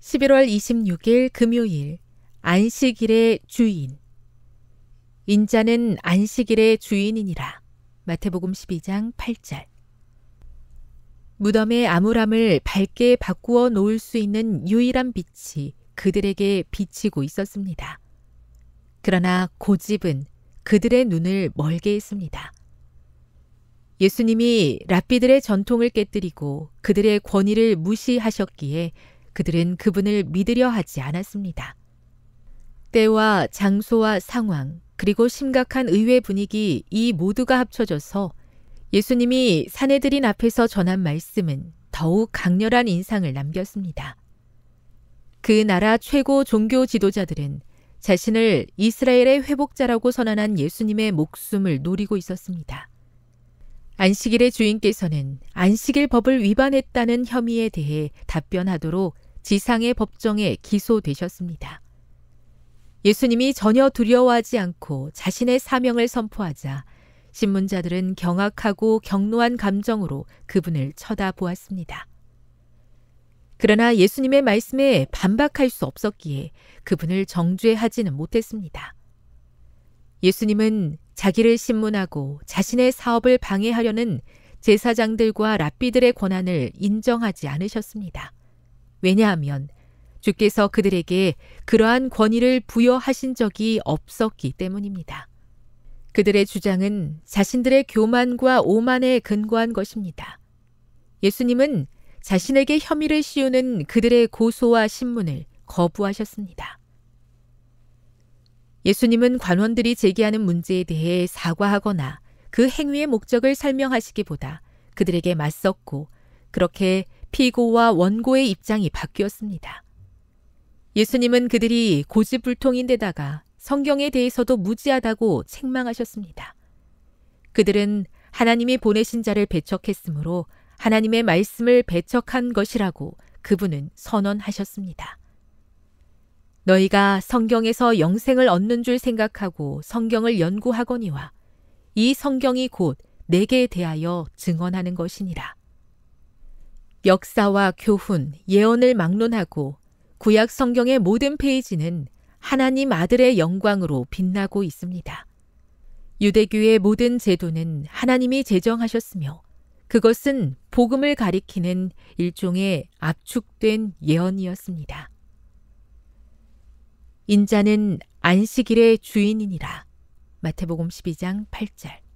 11월 26일 금요일 안식일의 주인 인자는 안식일의 주인이니라. 마태복음 12장 8절 무덤의 암울함을 밝게 바꾸어 놓을 수 있는 유일한 빛이 그들에게 비치고 있었습니다. 그러나 고집은 그들의 눈을 멀게 했습니다. 예수님이 랍비들의 전통을 깨뜨리고 그들의 권위를 무시하셨기에 그들은 그분을 믿으려 하지 않았습니다. 때와 장소와 상황, 그리고 심각한 의회 분위기 이 모두가 합쳐져서 예수님이 사내들인 앞에서 전한 말씀은 더욱 강렬한 인상을 남겼습니다. 그 나라 최고 종교 지도자들은 자신을 이스라엘의 회복자라고 선언한 예수님의 목숨을 노리고 있었습니다. 안식일의 주인께서는 안식일 법을 위반했다는 혐의에 대해 답변하도록 지상의 법정에 기소되셨습니다. 예수님이 전혀 두려워하지 않고 자신의 사명을 선포하자 신문자들은 경악하고 격노한 감정으로 그분을 쳐다보았습니다. 그러나 예수님의 말씀에 반박할 수 없었기에 그분을 정죄하지는 못했습니다. 예수님은 자기를 신문하고 자신의 사업을 방해하려는 제사장들과 랍비들의 권한을 인정하지 않으셨습니다. 왜냐하면 주께서 그들에게 그러한 권위를 부여하신 적이 없었기 때문입니다. 그들의 주장은 자신들의 교만과 오만에 근거한 것입니다. 예수님은 자신에게 혐의를 씌우는 그들의 고소와 신문을 거부하셨습니다. 예수님은 관원들이 제기하는 문제에 대해 사과하거나 그 행위의 목적을 설명하시기보다 그들에게 맞섰고 그렇게 피고와 원고의 입장이 바뀌었습니다. 예수님은 그들이 고집불통인데다가 성경에 대해서도 무지하다고 책망하셨습니다. 그들은 하나님이 보내신 자를 배척했으므로 하나님의 말씀을 배척한 것이라고 그분은 선언하셨습니다. 너희가 성경에서 영생을 얻는 줄 생각하고 성경을 연구하거니와 이 성경이 곧 내게 대하여 증언하는 것이니라. 역사와 교훈, 예언을 막론하고 구약 성경의 모든 페이지는 하나님 아들의 영광으로 빛나고 있습니다. 유대교의 모든 제도는 하나님이 제정하셨으며 그것은 복음을 가리키는 일종의 압축된 예언이었습니다. 인자는 안식일의 주인이니라. 마태복음 12장 8절.